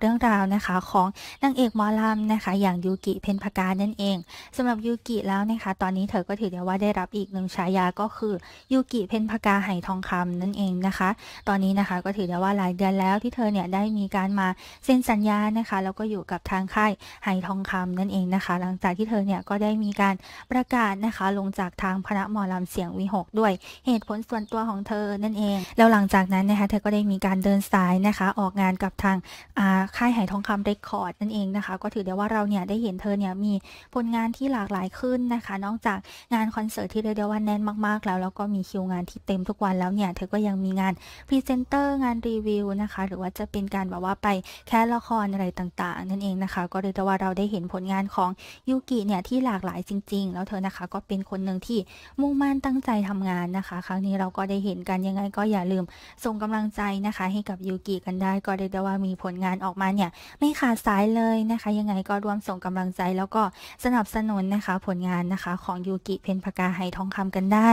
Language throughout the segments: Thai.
เรื่องราว นะคะ ของนางเอก มอลำนะคะ อย่างยูกิ เพนพากา นั่น เอง สำหรับยูกิแล้วนะคะ ตอนนี้เธอก็ถือได้ว่าได้รับอีกหนึ่งฉายาก็คือยูกิเพนพากาไหทองคำนั่นเองนะคะ ตอนนี้นะคะก็ถือได้ว่าหลายเดือนแล้วที่เธอเนี่ย ได้มีการมา เซ็น สัญญานะคะ แล้วก็อยู่กับทางค่ายไหทองคำนั่นเองนะคะ หลังจากที่เธอเนี่ยก็ได้มีการประกาศนะคะ ลงจากทางพระมอลำเสียงวิหกด้วยเหตุผลส่วนตัวของเธอนั่นเอง แล้วหลังจากนั้นนะคะเธอก็ได้มีการเดินสายนะคะ ออกงานกับทางอาค่ายหายทองคำเรคคอร์ดนั่นเองนะคะ ก็ถือได้ว่าเราเนี่ยได้เห็นเธอเนี่ยมีผลงานที่หลากหลายขึ้นนะคะ นอกจากงานคอนเสิร์ตที่เรียกได้ว่าแน่นมากๆแล้ว แล้วก็มีคิวงานที่เต็มทุกวันแล้วเนี่ยเธอก็ยังมีงานพรีเซนเตอร์งานรีวิวนะคะหรือว่าจะเป็นการแบบว่าไปแค่ละครอะไรต่างๆ นั่นเองนะคะ ก็เรียกได้ว่าเราได้เห็นผลงานของยูกิเนี่ยที่หลากหลายจริง ๆ แล้วเธอนะคะก็เป็นคนหนึ่งที่มุ่งมั่นตั้งใจทำงานนะคะ ครั้งนี้เราก็ได้เห็นกันยังไง ก็อย่าลืมส่งกำลังใจนะคะ ให้กับยูกิกันได้ ก็เรียกได้ว่ามีผลงานออกมาเนี่ย ไม่ขาดสายเลยนะคะ ยังไงก็ร่วม ส่งกำลังใจแล้วก็สนับสนุนนะคะผลงานนะคะของยูกิเพนพกาไฮทองคำกันได้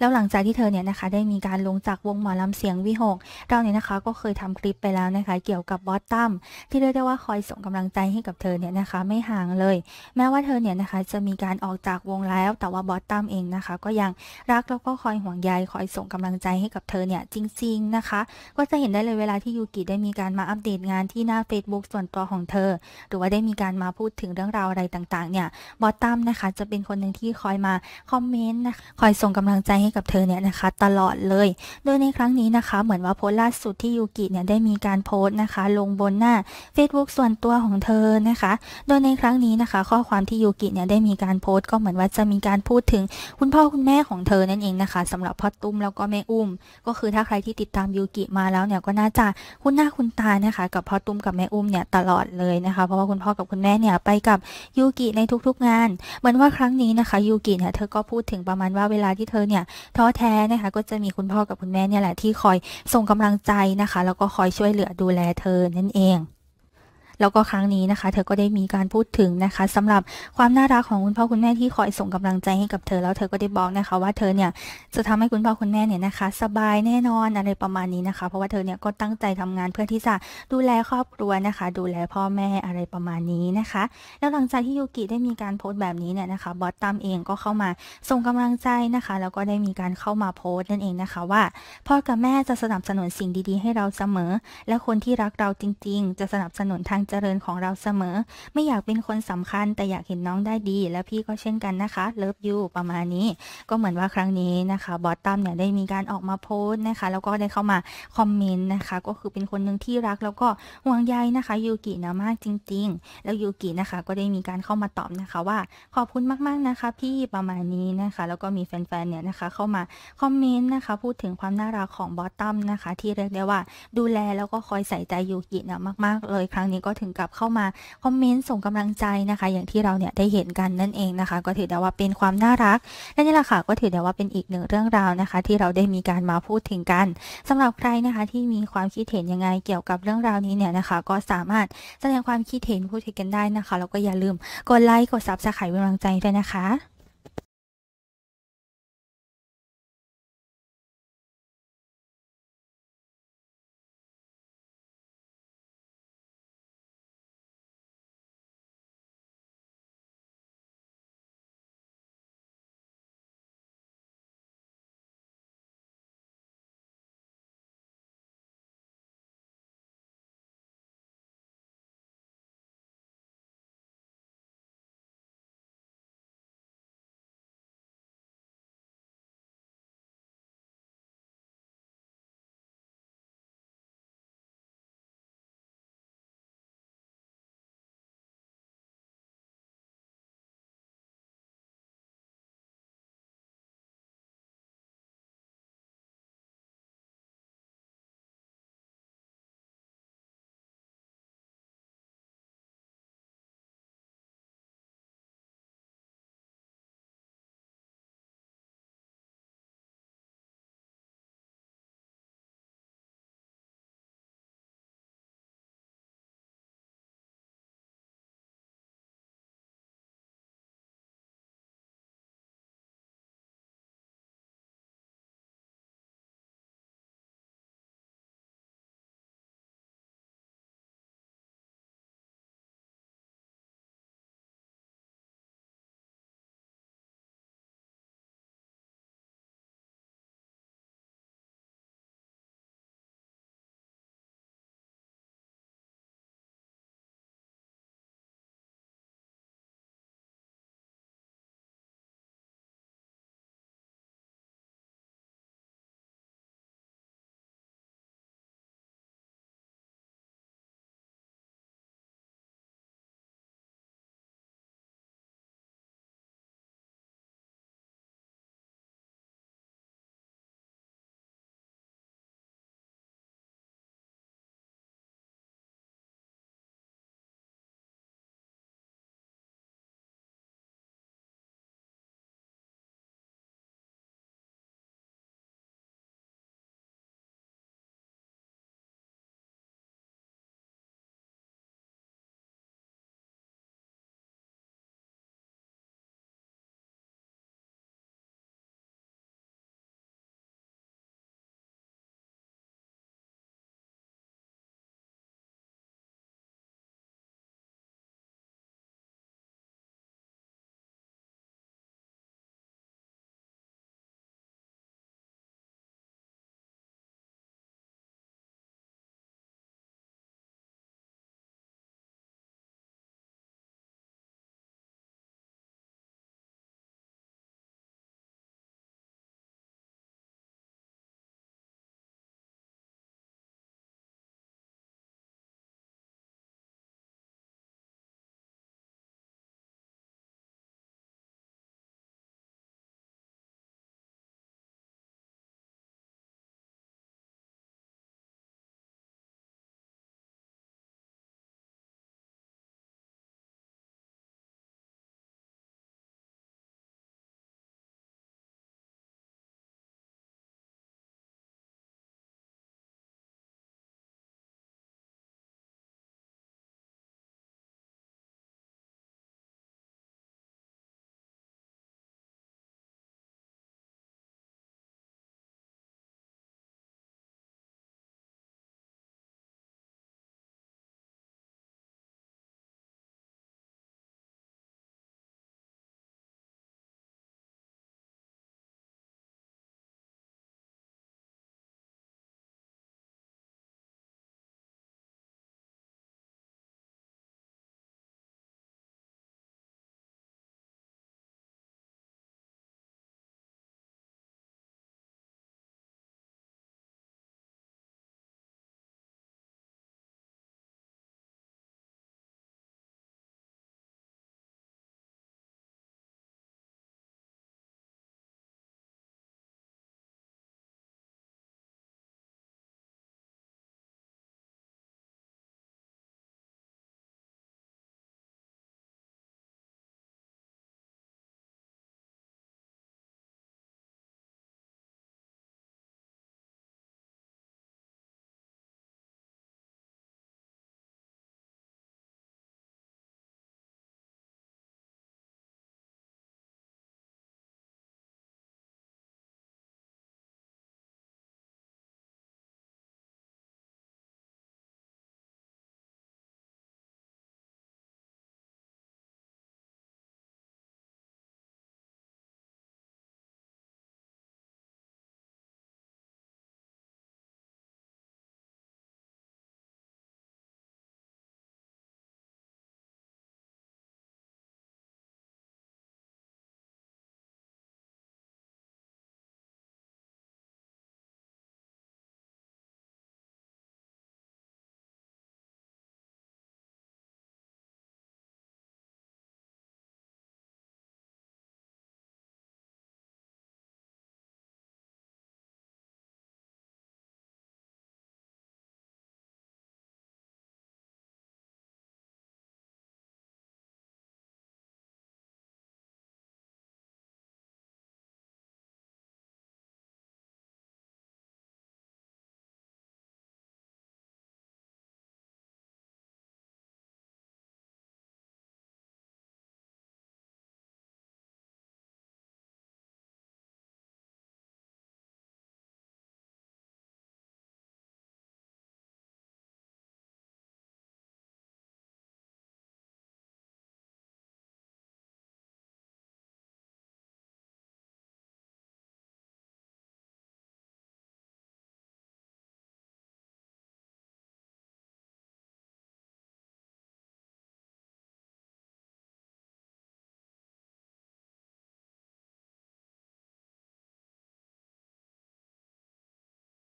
แล้วหลังจากที่เธอเนี่ยนะคะได้มีการลงจากวงหมอลำเสียงวิหกเราเนี่ยนะคะก็เคยทำคลิปไปแล้วนะคะเกี่ยวกับบอสตัมที่เรียกได้ว่าคอยส่งกำลังใจให้กับเธอเนี่ยนะคะไม่ห่างเลย แม้ว่าเธอเนี่ยนะคะ จะมีการออกจากวงแล้วแต่ว่าบอสตัมเองนะคะ ก็ยังรักแล้วก็คอยห่วงใยคอยส่งกำลังใจให้กับเธอเนี่ยจริง ๆนะคะ ก็จะเห็นได้เลยเวลาที่ยูกิได้มีการมาอัปเดตงานที่หน้า Facebook ส่วนตัวของเธอหรือว่าได้มีการมาพูดถึงเรื่องราวอะไรต่าง ๆเนี่ยบอสตัมนะคะ จะเป็นคนหนึ่งที่คอยมาคอมเมนต์นะคะคอยส่งกำลังใจให้ให้กับเธอเนี่ยนะคะตลอดเลย โดยในครั้งนี้นะคะเหมือนว่าโพสล่าสุดที่ยูกิเนี่ยได้มีการโพสต์นะคะลงบนหน้า Facebook ส่วนตัวของเธอนะคะ โดยในครั้งนี้นะคะ ข้อความที่ยูกิเนี่ยได้มีการโพสต์ก็เหมือนว่าจะมีการพูดถึงคุณพ่อคุณแม่ของเธอนั่นเองนะคะสำหรับพ่อตุ้มแล้วก็แม่อุ้ม ก็คือถ้าใครที่ติดตามยูกิมาแล้วเนี่ยก็น่าจะคุ้นหน้าคุ้นตานะคะ กับพ่อตุ้มกับแม่อุ้มเนี่ยตลอดเลยนะคะเพราะว่าคุณพ่อกับคุณแม่เนี่ยไปกับยูกิในทุกๆงาน เหมือนว่าครั้งนี้นะคะยูกิเนี่ยเธอก็พูดถึงประมาณว่าเวลาที่เธอเนี่ยท้อแท้นะคะก็จะมีคุณพ่อกับคุณแม่เนี่ยแหละที่คอยส่งกำลังใจนะคะ แล้วก็คอยช่วยเหลือดูแลเธอนั่นเองแล้วก็ครั้งนี้นะคะเธอก็ได้มีการพูดถึงนะคะ สำหรับความน่ารักของคุณพ่อคุณแม่ที่คอยส่งกำลังใจให้กับเธอ แล้วเธอก็ได้บอกนะคะว่าเธอเนี่ยจะทำให้คุณพ่อคุณแม่เนี่ยนะคะ สบายแน่นอนอะไรประมาณนี้นะคะ เพราะว่าเธอเนี่ยก็ตั้งใจทำงานเพื่อที่จะดูแลครอบครัวนะคะ ดูแลพ่อแม่อะไรประมาณนี้นะคะ แล้วหลังจากที่ยูกิได้มีการโพสต์แบบนี้เนี่ยนะคะบอสตามเองก็เข้ามาส่งกำลังใจนะคะ แล้วก็ได้มีการเข้ามาโพสต์นั่นเองนะคะ ว่า พ่อกับแม่จะสนับสนุนสิ่งดีๆ ให้เราเสมอ และคนที่รักเราจริง ๆ จะสนับสนุนทางเจริญของเราเสมอไม่อยากเป็นคนสำคัญแต่อยากเห็นน้องได้ดีและพี่ก็เช่นกันนะคะเลิฟยูประมาณนี้ ก็เหมือนว่าครั้งนี้นะคะบอสตัมเนี่ยได้มีการออกมาโพสต์นะคะ แล้วก็ได้เข้ามา คอมเมนต์นะคะ ก็คือเป็นคนหนึ่งที่รักแล้วก็ห่วงใยนะคะยูกินะมากจริงๆ แล้วยูกินะคะ ก็ได้มีการเข้ามาตอบนะคะ ว่าขอบคุณมากๆนะคะพี่ประมาณนี้นะคะ แล้วก็มีแฟนๆเนี่ยนะคะ เข้ามาคอมเมนต์นะคะ พูดถึงความน่ารักของบอสตัมนะคะ ที่เรียกได้ว่าดูแลแล้วก็คอยใส่ใจยูกินะมากๆ เลยครั้งนี้ก็ถึงกับเข้ามาคอมเมนต์ส่งกำลังใจนะคะ อย่างที่เราเนี่ยได้เห็นกันนั่นเองนะคะ ก็ถือได้ว่าเป็นความน่ารัก และนี่แหละค่ะก็ถือได้ว่าเป็นอีกหนึ่งเรื่องราวนะคะ ที่เราได้มีการมาพูดถึงกัน สำหรับใครนะคะที่มีความคิดเห็นยังไงเกี่ยวกับเรื่องราวนี้เนี่ยนะคะ ก็สามารถแสดงความคิดเห็นพูดคุยกันได้นะคะแล้วก็อย่าลืมกดไลค์กดซับสไครต์เป็นกำลังใจด้วยนะคะ